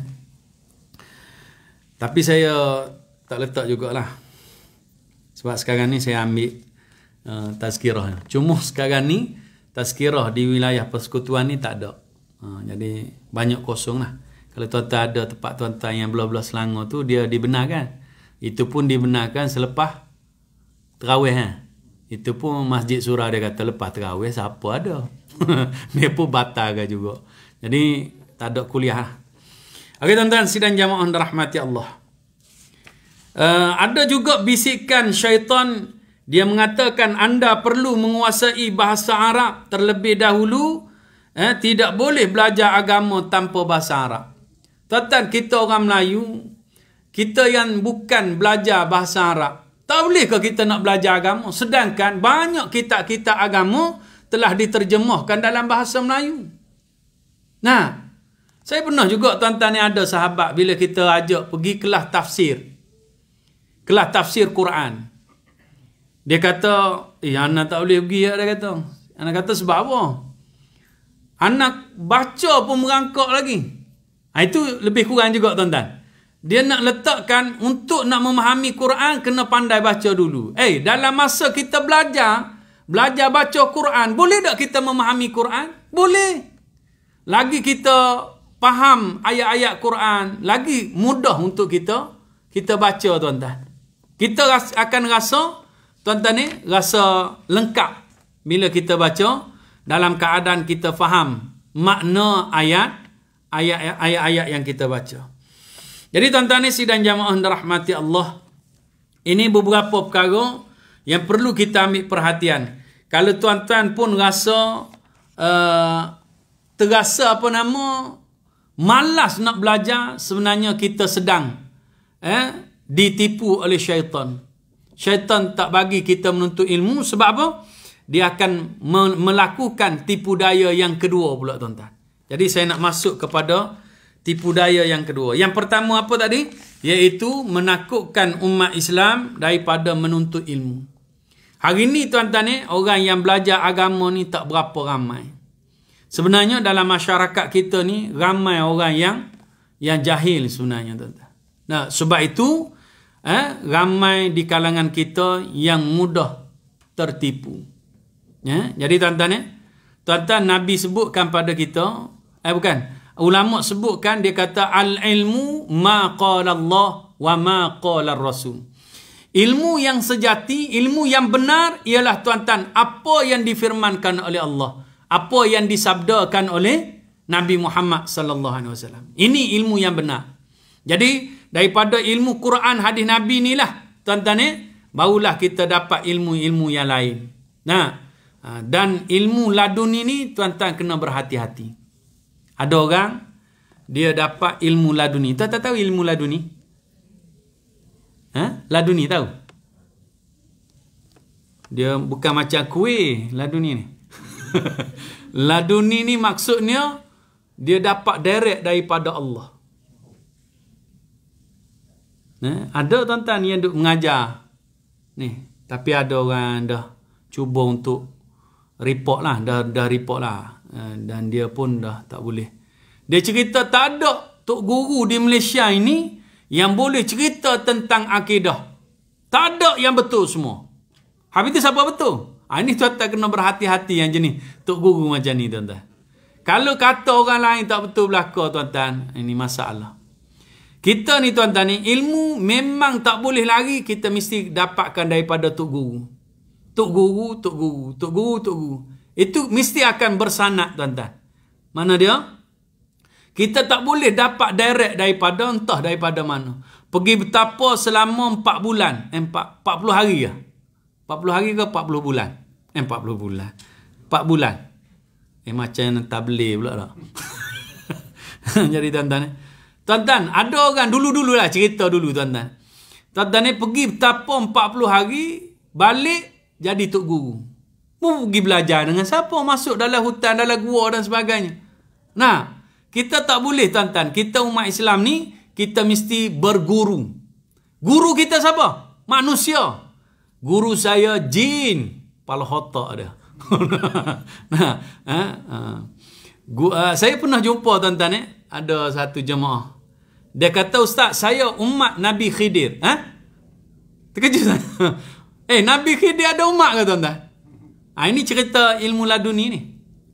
Tapi saya tak letak jugalah. Sebab sekarang ni saya ambil uh, tazkirah. Cuma sekarang ni tazkirah di wilayah persekutuan ni tak ada. Uh, jadi banyak kosong lah. Kalau tuan-tuan ada tempat tuan-tuan yang belah-belah Selangor tu dia dibenarkan. Itu pun dibenarkan selepas terawih. Eh? Itu pun masjid surah dia kata lepas terawih siapa ada. dia pun batalkan juga. Jadi tak ada kuliah. Okey tuan-tuan sidang jamaah yang dirahmati Allah. Uh, ada juga bisikan syaitan dia mengatakan anda perlu menguasai bahasa Arab terlebih dahulu. Eh, tidak boleh belajar agama tanpa bahasa Arab. Tuan-tuan kita orang Melayu kita yang bukan belajar bahasa Arab tak bolehkah kita nak belajar agama? Sedangkan banyak kitab-kitab agama telah diterjemahkan dalam bahasa Melayu. Nah, saya pernah juga tuan-tuan yang ada sahabat bila kita ajak pergi kelas tafsir. Kelas tafsir Quran. Dia kata, eh anak tak boleh pergi ya, dia kata. Anak kata sebab apa? Anak baca pun merangkak lagi. Ha, itu lebih kurang juga tuan-tuan. Dia nak letakkan untuk nak memahami Quran kena pandai baca dulu. Eh, hey, dalam masa kita belajar, belajar baca Quran, boleh tak kita memahami Quran? Boleh. Lagi kita faham ayat-ayat Quran, lagi mudah untuk kita kita baca tuan-tuan. Kita akan rasa tuan-tuan ni rasa lengkap bila kita baca dalam keadaan kita faham makna ayat ayat-ayat yang kita baca. Jadi tuan-tuan ni sidang jamaah yang rahmati Allah. Ini beberapa perkara yang perlu kita ambil perhatian. Kalau tuan-tuan pun rasa uh, terasa apa nama malas nak belajar sebenarnya kita sedang eh, ditipu oleh syaitan. Syaitan tak bagi kita menuntut ilmu sebab apa? Dia akan melakukan tipu daya yang kedua pula tuan-tuan. Jadi saya nak masuk kepada tipu daya yang kedua. Yang pertama apa tadi? Iaitu menakutkan umat Islam daripada menuntut ilmu. Hari ini tuan-tuan ni, eh, orang yang belajar agama ni tak berapa ramai. Sebenarnya dalam masyarakat kita ni, ramai orang yang yang jahil sebenarnya tuan-tuan. Nah, sebab itu, eh, ramai di kalangan kita yang mudah tertipu. Ya, jadi tuan-tuan ni, eh, tuan-tuan Nabi sebutkan pada kita, eh bukan, ulama sebutkan dia kata al ilmu ma qala Allah wa ma qala Rasul. Ilmu yang sejati, ilmu yang benar ialah tuan-tuan apa yang difirmankan oleh Allah, apa yang disabdakan oleh Nabi Muhammad sallallahu alaihi wasallam. Ini ilmu yang benar. Jadi daripada ilmu Quran hadis Nabi inilah tuan-tuan eh barulah kita dapat ilmu-ilmu yang lain. Nah, ha, dan ilmu ladun ini tuan-tuan kena berhati-hati. Ada orang dia dapat ilmu laduni. Tahu tak tahu ilmu laduni? Ha? Laduni tahu? Dia bukan macam kuih laduni ni. laduni ni maksudnya dia dapat direct daripada Allah. Ha? Ada tuan-tuan yang duk mengajar. Ni, tapi ada orang dah cuba untuk report lah, dah, dah report lah. Eh, dan dia pun dah tak boleh. Dia cerita tak ada tok guru di Malaysia ini yang boleh cerita tentang akidah. Tak ada yang betul semua. Habis itu siapa betul? Ha, ini tuan-tuan kena berhati-hati yang jenis tok guru macam ni tuan-tuan. Kalau kata orang lain tak betul belaka tuan-tuan, ini masalah. Kita ni tuan-tuan ni ilmu memang tak boleh lari kita mesti dapatkan daripada tok guru. Tok guru, tok guru, tok guru, tok guru. Tok guru. Itu mesti akan bersanak, tuan-tuan. Mana dia? Kita tak boleh dapat direct daripada entah daripada mana. Pergi betapa selama 4 bulan. Eh, 40 hari ya. 40 hari ke 40 bulan? Eh, 40 bulan. 4 bulan. Eh, macam yang tabli pula tak? Jadi tuan-tuan eh. Tuan-tuan, ada orang dulu-dulu lah cerita dulu tuan-tuan. Tuan-tuan ni eh, pergi betapa 40 hari, balik jadi tok guru. Mau pergi belajar dengan siapa? Masuk dalam hutan, dalam gua dan sebagainya. Nah, kita tak boleh tuan-tuan. Kita umat Islam ni, kita mesti berguru. Guru kita siapa? Manusia. Guru saya jin. Pala hotak dia. nah, eh, ha, eh. Ha. Gua, uh, saya pernah jumpa tuan-tuan eh. Ada satu jemaah. Dia kata, Ustaz, saya umat Nabi Khidir. Eh? Terkejut tuan Eh, Nabi Khidir ada umat ke tuan-tuan? Ha, ini cerita ilmu laduni ni.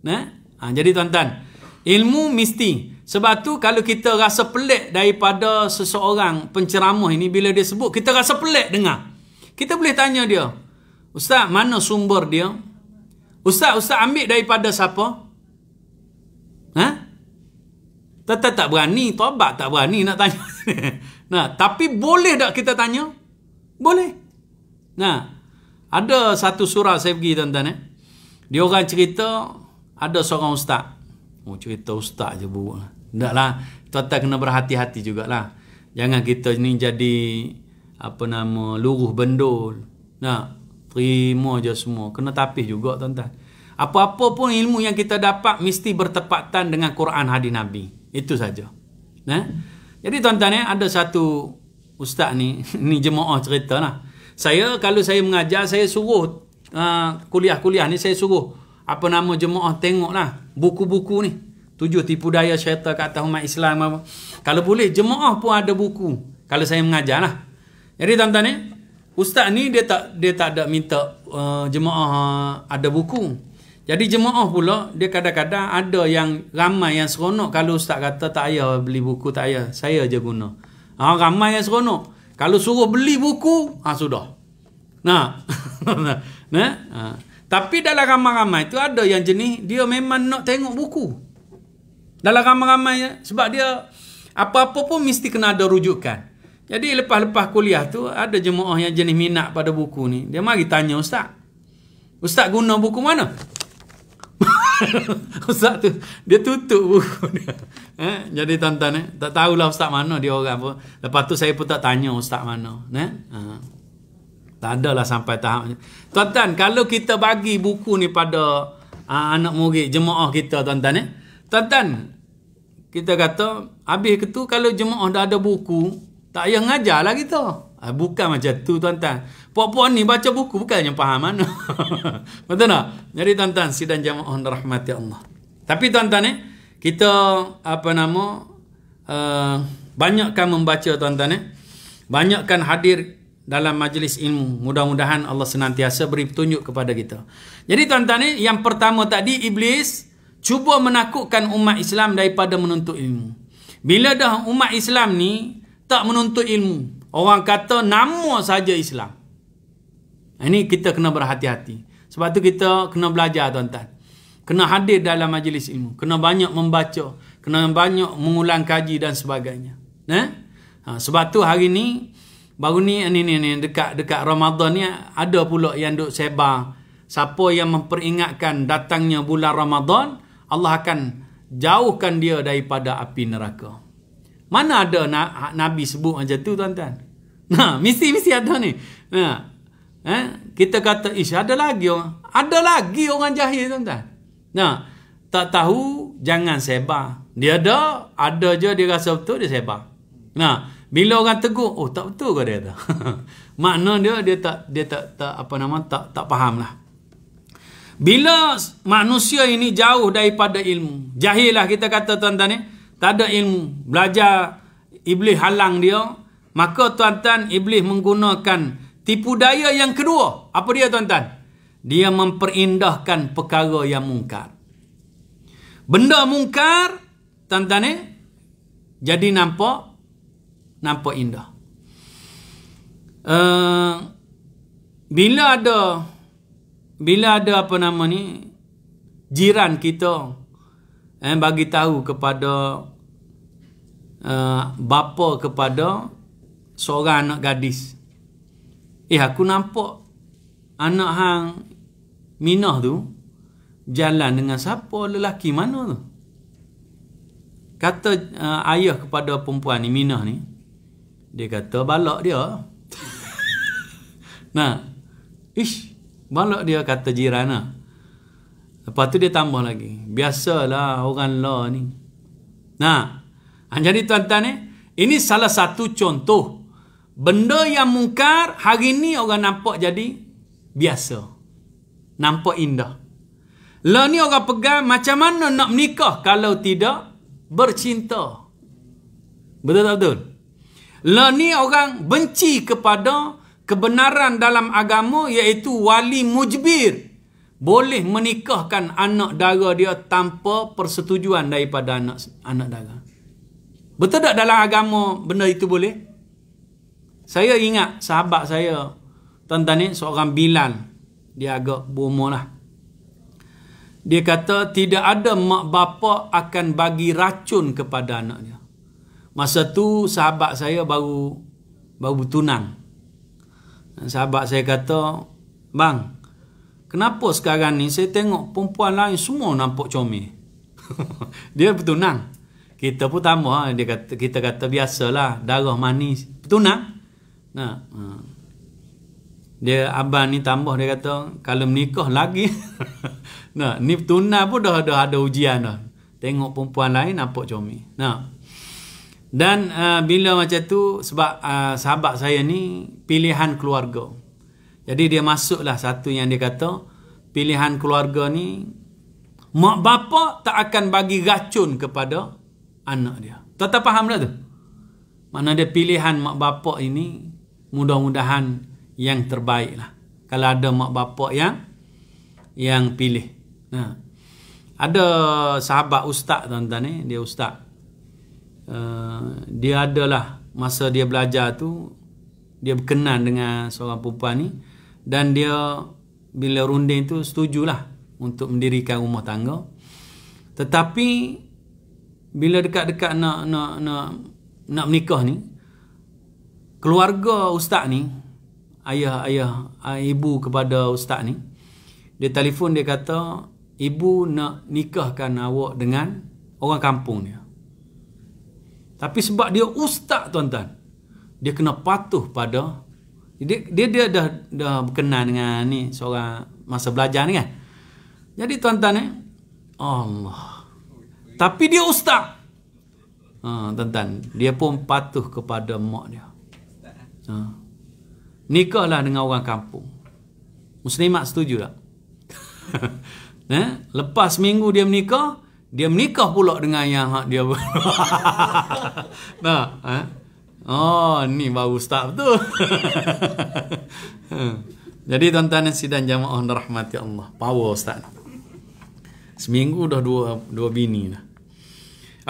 Nah, ha? ha, jadi tuan-tuan, ilmu mesti. Sebab tu kalau kita rasa pelik daripada seseorang penceramah ini bila dia sebut, kita rasa pelik dengar. Kita boleh tanya dia, "Ustaz, mana sumber dia?" Ustaz, ustaz ambil daripada siapa? Ha? Tetap tak berani, tobat tak berani nak tanya. nah, tapi boleh tak kita tanya? Boleh. Nah, ada satu surah saya pergi tuan-tuan eh. Dia orang cerita ada seorang ustaz. Oh cerita ustaz je buruk. Lah. Taklah, tuan-tuan kena berhati-hati jugaklah. Jangan kita ni jadi apa nama luruh bendul. Nah, terima je semua. Kena tapis juga tuan-tuan. Apa-apa pun ilmu yang kita dapat mesti bertepatan dengan Quran hadis Nabi. Itu saja. Nah. Eh? Jadi tuan-tuan eh, ada satu ustaz ni, ni jemaah cerita lah saya kalau saya mengajar saya suruh uh, kuliah-kuliah ni saya suruh apa nama jemaah tengoklah buku-buku ni tujuh tipu daya syaitan kat atas umat Islam apa. kalau boleh jemaah pun ada buku kalau saya mengajar lah jadi tuan-tuan ni ustaz ni dia tak dia tak ada minta uh, jemaah uh, ada buku jadi jemaah pula dia kadang-kadang ada yang ramai yang seronok kalau ustaz kata tak payah beli buku tak payah saya je guna ha, ramai yang seronok kalau suruh beli buku, ha sudah. Nah. nah. Ha. Tapi dalam ramai-ramai itu ada yang jenis dia memang nak tengok buku. Dalam ramai-ramai sebab dia apa-apa pun mesti kena ada rujukan. Jadi lepas-lepas kuliah tu ada jemaah yang jenis minat pada buku ni. Dia mari tanya ustaz. Ustaz guna buku mana? ustaz tu dia tutup buku dia. Eh, jadi tuan-tuan eh, tak tahulah ustaz mana dia orang pun. Lepas tu saya pun tak tanya ustaz mana, eh. Ha. Tak adalah sampai tahap Tuan-tuan, kalau kita bagi buku ni pada uh, anak murid jemaah kita tuan-tuan eh. Tuan-tuan, kita kata habis ke tu kalau jemaah dah ada buku, tak payah ngajar lah kita. Ah, bukan macam tu tuan-tuan. Puan-puan ni baca buku bukan yang faham mana. Betul tak? Jadi tuan-tuan sidang jamaah rahmati Allah. Tapi tuan-tuan eh, kita apa nama, uh, banyakkan membaca tuan-tuan Eh, banyakkan hadir dalam majlis ilmu. Mudah-mudahan Allah senantiasa beri petunjuk kepada kita. Jadi tuan-tuan eh, yang pertama tadi Iblis cuba menakutkan umat Islam daripada menuntut ilmu. Bila dah umat Islam ni tak menuntut ilmu, Orang kata nama saja Islam. Ini kita kena berhati-hati. Sebab tu kita kena belajar tuan-tuan. Kena hadir dalam majlis ilmu. Kena banyak membaca. Kena banyak mengulang kaji dan sebagainya. Eh? Ha, sebab tu hari ni, baru ni, ni, ni, ni dekat, dekat Ramadan ni, ada pula yang duk sebar. Siapa yang memperingatkan datangnya bulan Ramadan, Allah akan jauhkan dia daripada api neraka. Mana ada na- Nabi sebut macam tu tuan-tuan? Nah, mesti-mesti ada ni. Nah. Eh? Kita kata, ish ada lagi orang. Ada lagi orang jahil tuan-tuan. Nah, tak tahu, jangan sebar. Dia ada, ada je dia rasa betul, dia sebar. Nah, bila orang tegur, oh tak betul ke dia tu? Makna dia, dia tak, dia tak, tak apa nama, tak, tak faham lah. Bila manusia ini jauh daripada ilmu, jahil lah kita kata tuan-tuan ni. Eh? tak ada ilmu belajar iblis halang dia maka tuan-tuan iblis menggunakan tipu daya yang kedua apa dia tuan-tuan dia memperindahkan perkara yang mungkar benda mungkar tuan-tuan ni eh, jadi nampak nampak indah uh, bila ada bila ada apa nama ni jiran kita eh, bagi tahu kepada Uh, bapa kepada seorang anak gadis. Eh aku nampak anak hang Minah tu jalan dengan siapa lelaki mana tu? Kata uh, ayah kepada perempuan ni Minah ni dia kata balak dia. nah, ish balak dia kata jiran lah. Lepas tu dia tambah lagi. Biasalah orang law ni. Nah, Ha, jadi tuan-tuan eh, ini salah satu contoh. Benda yang mungkar hari ini orang nampak jadi biasa. Nampak indah. Lah ni orang pegang macam mana nak menikah kalau tidak bercinta. Betul tak betul? Lah ni orang benci kepada kebenaran dalam agama iaitu wali mujbir boleh menikahkan anak dara dia tanpa persetujuan daripada anak anak dara. Betul tak dalam agama benda itu boleh? Saya ingat sahabat saya Tuan-tuan ni seorang Bilal Dia agak berumur lah Dia kata tidak ada mak bapa akan bagi racun kepada anaknya Masa tu sahabat saya baru baru bertunang Dan sahabat saya kata Bang Kenapa sekarang ni saya tengok perempuan lain semua nampak comel Dia bertunang kita pun tambah ha, dia kata kita kata biasalah darah manis tunang nah ha. dia abang ni tambah dia kata kalau menikah lagi nah ni tunang pun dah ada ada ujian dah tengok perempuan lain nampak comel nah dan uh, bila macam tu sebab uh, sahabat saya ni pilihan keluarga jadi dia masuklah satu yang dia kata pilihan keluarga ni mak bapa tak akan bagi racun kepada anak dia. Tuan-tuan faham tak tu? Mana dia pilihan mak bapak ini mudah-mudahan yang terbaik lah. Kalau ada mak bapak yang yang pilih. Ha. Ada sahabat ustaz tuan-tuan ni, eh, dia ustaz. Uh, dia adalah masa dia belajar tu dia berkenan dengan seorang perempuan ni dan dia bila runding tu setujulah untuk mendirikan rumah tangga. Tetapi bila dekat-dekat nak nak nak nak menikah ni keluarga ustaz ni ayah ayah ah, ibu kepada ustaz ni dia telefon dia kata ibu nak nikahkan awak dengan orang kampung dia tapi sebab dia ustaz tuan-tuan dia kena patuh pada dia dia, dia dah dah berkenan dengan ni seorang masa belajar ni kan jadi tuan-tuan eh Allah tapi dia ustaz. Ha, tuan-tuan, dia pun patuh kepada mak dia. Ha. Nikahlah dengan orang kampung. Muslimat setuju tak? eh? Lepas minggu dia menikah, dia menikah pula dengan yang hak dia. nah, eh? Oh, ni baru ustaz tu. Ha. Jadi tuan-tuan dan sidang jamaah rahmati Allah. Power ustaz. Seminggu dah dua dua bini dah.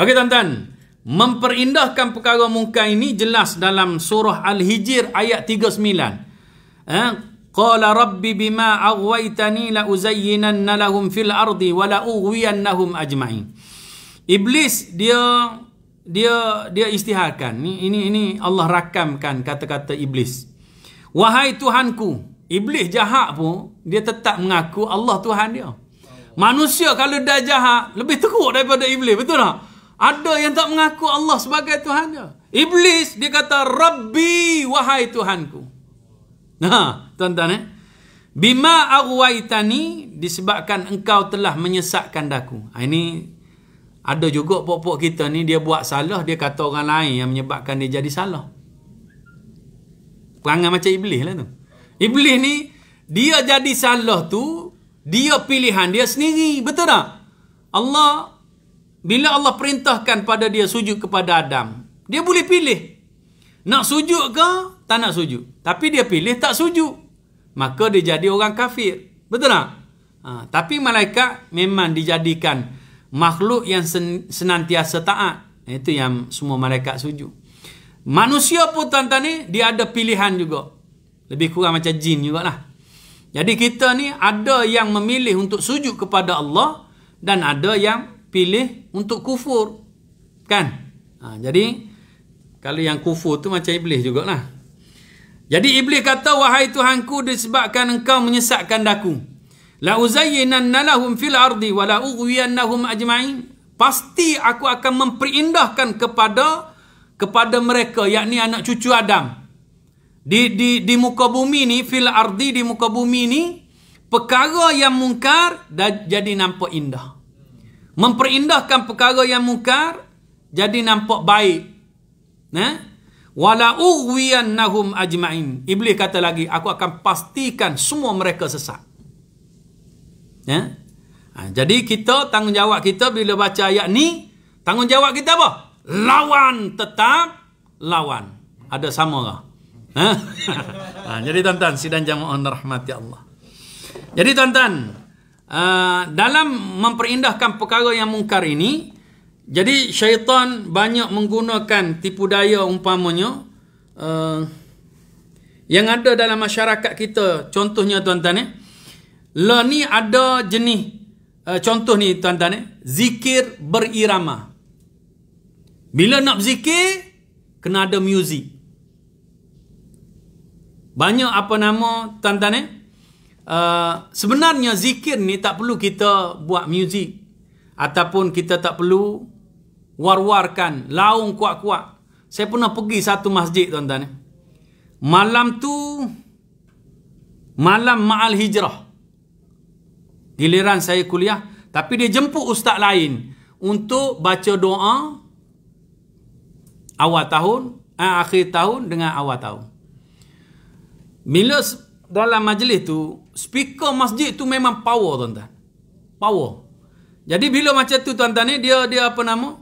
Okey tuan-tuan, memperindahkan perkara mungkar ini jelas dalam surah Al-Hijr ayat 39. Ha? Qala rabbi bima aghwaytani la uzayyinanna lahum fil ardi wa la ughwiyannahum ajma'in. Iblis dia dia dia istiharkan. Ini ini ini Allah rakamkan kata-kata iblis. Wahai Tuhanku, iblis jahat pun dia tetap mengaku Allah Tuhan dia. Manusia kalau dah jahat lebih teruk daripada iblis, betul tak? Ada yang tak mengaku Allah sebagai Tuhan dia. Iblis dia kata Rabbi wahai Tuhanku. Nah, ha, tuan-tuan eh. Bima aghwaitani disebabkan engkau telah menyesatkan daku. Ha, ini ada juga pokok kita ni dia buat salah dia kata orang lain yang menyebabkan dia jadi salah. Perangai macam iblis lah tu. Iblis ni dia jadi salah tu dia pilihan dia sendiri. Betul tak? Allah, bila Allah perintahkan pada dia sujud kepada Adam, dia boleh pilih. Nak sujud ke? Tak nak sujud. Tapi dia pilih tak sujud. Maka dia jadi orang kafir. Betul tak? Ha, tapi malaikat memang dijadikan makhluk yang sen- senantiasa taat. Itu yang semua malaikat sujud. Manusia pun tuan-tuan ni, dia ada pilihan juga. Lebih kurang macam jin jugalah. Jadi kita ni ada yang memilih untuk sujud kepada Allah dan ada yang pilih untuk kufur. Kan? Ha, jadi kalau yang kufur tu macam iblis jugalah. Jadi iblis kata wahai Tuhanku disebabkan engkau menyesatkan daku. La uzayyinanna lahum fil ardi wa la ughwiyannahum ajma'in. Pasti aku akan memperindahkan kepada kepada mereka yakni anak cucu Adam di di di muka bumi ni fil ardi di muka bumi ni perkara yang mungkar dah jadi nampak indah memperindahkan perkara yang mungkar jadi nampak baik nah wala ughwiyannahum ajmain iblis kata lagi aku akan pastikan semua mereka sesat ya ha, jadi kita tanggungjawab kita bila baca ayat ni tanggungjawab kita apa lawan tetap lawan ada samalah. Ha? ha? Jadi tuan-tuan sidang jamaah rahmati Allah. Jadi tuan-tuan uh, dalam memperindahkan perkara yang mungkar ini jadi syaitan banyak menggunakan tipu daya umpamanya uh, yang ada dalam masyarakat kita contohnya tuan-tuan eh le lah ni ada jenis uh, contoh ni tuan-tuan eh zikir berirama bila nak zikir kena ada muzik banyak apa nama tuan-tuan eh? Uh, sebenarnya zikir ni tak perlu kita buat muzik ataupun kita tak perlu war-warkan laung kuat-kuat. Saya pernah pergi satu masjid tuan-tuan. Eh. Malam tu malam Ma'al Hijrah. Giliran saya kuliah tapi dia jemput ustaz lain untuk baca doa awal tahun, eh, akhir tahun dengan awal tahun. Bila dalam majlis tu, speaker masjid tu memang power tuan-tuan. Power. Jadi bila macam tu tuan-tuan ni, dia dia apa nama?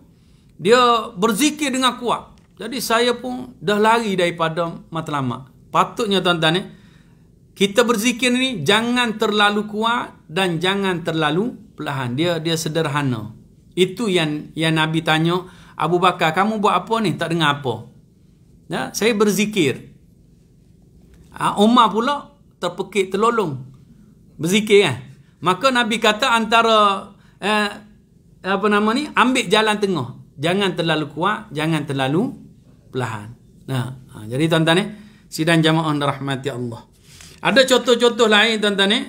Dia berzikir dengan kuat. Jadi saya pun dah lari daripada matlamat. Patutnya tuan-tuan ni, kita berzikir ni jangan terlalu kuat dan jangan terlalu perlahan. Dia dia sederhana. Itu yang yang Nabi tanya, Abu Bakar, kamu buat apa ni? Tak dengar apa? Ya, saya berzikir. Ha, Umar pula terpekit terlolong. Berzikir kan? Maka Nabi kata antara eh, apa nama ni? Ambil jalan tengah. Jangan terlalu kuat, jangan terlalu perlahan. Nah, ha, jadi tuan-tuan ni, eh, sidang jamaah rahmati Allah. Ada contoh-contoh lain tuan-tuan ni. Eh?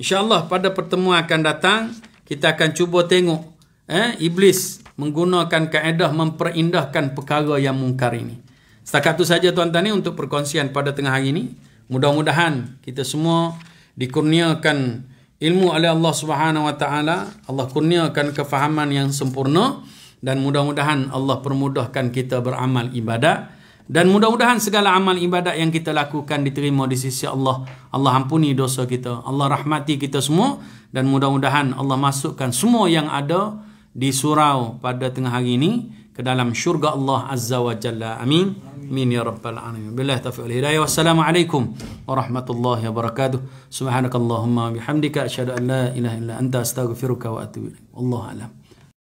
InsyaAllah pada pertemuan akan datang, kita akan cuba tengok eh, iblis menggunakan kaedah memperindahkan perkara yang mungkar ini. Setakat itu saja tuan-tuan ni eh, untuk perkongsian pada tengah hari ini. Mudah-mudahan kita semua dikurniakan ilmu oleh Allah Subhanahu wa taala, Allah kurniakan kefahaman yang sempurna dan mudah-mudahan Allah permudahkan kita beramal ibadat dan mudah-mudahan segala amal ibadat yang kita lakukan diterima di sisi Allah. Allah ampuni dosa kita. Allah rahmati kita semua dan mudah-mudahan Allah masukkan semua yang ada di surau pada tengah hari ini ke dalam syurga Allah Azza wa Jalla. Amin. Amin ya rabbal alamin. Billahi taufiq wal hidayah. Wassalamu Wassalamualaikum warahmatullahi wabarakatuh. Subhanakallahumma bihamdika asyhadu an la ilaha illa anta astaghfiruka wa atubu ilaik. Wallahu a'lam.